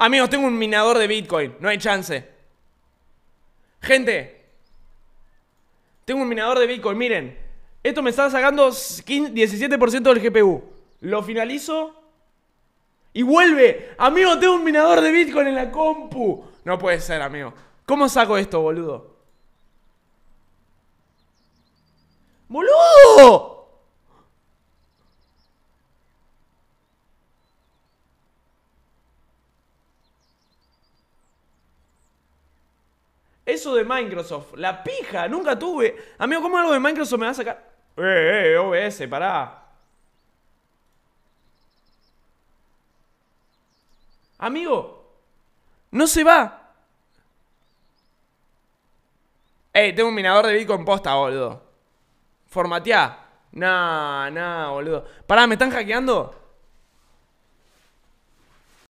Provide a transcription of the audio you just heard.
Amigos, tengo un minador de Bitcoin. No hay chance. Gente. Tengo un minador de Bitcoin. Miren. Esto me está sacando 17% del GPU. Lo finalizo. Y vuelve. Amigo, tengo un minador de Bitcoin en la compu. No puede ser, amigo. ¿Cómo saco esto, boludo? ¡Boludo! Eso de Microsoft, la pija, nunca tuve. Amigo, ¿cómo algo de Microsoft me va a sacar? Eh, eh, OBS, pará. Amigo, no se va. Ey, tengo un minador de Bitcoin posta, boludo. Formateá. Nah, nah, boludo. Pará, ¿me están hackeando?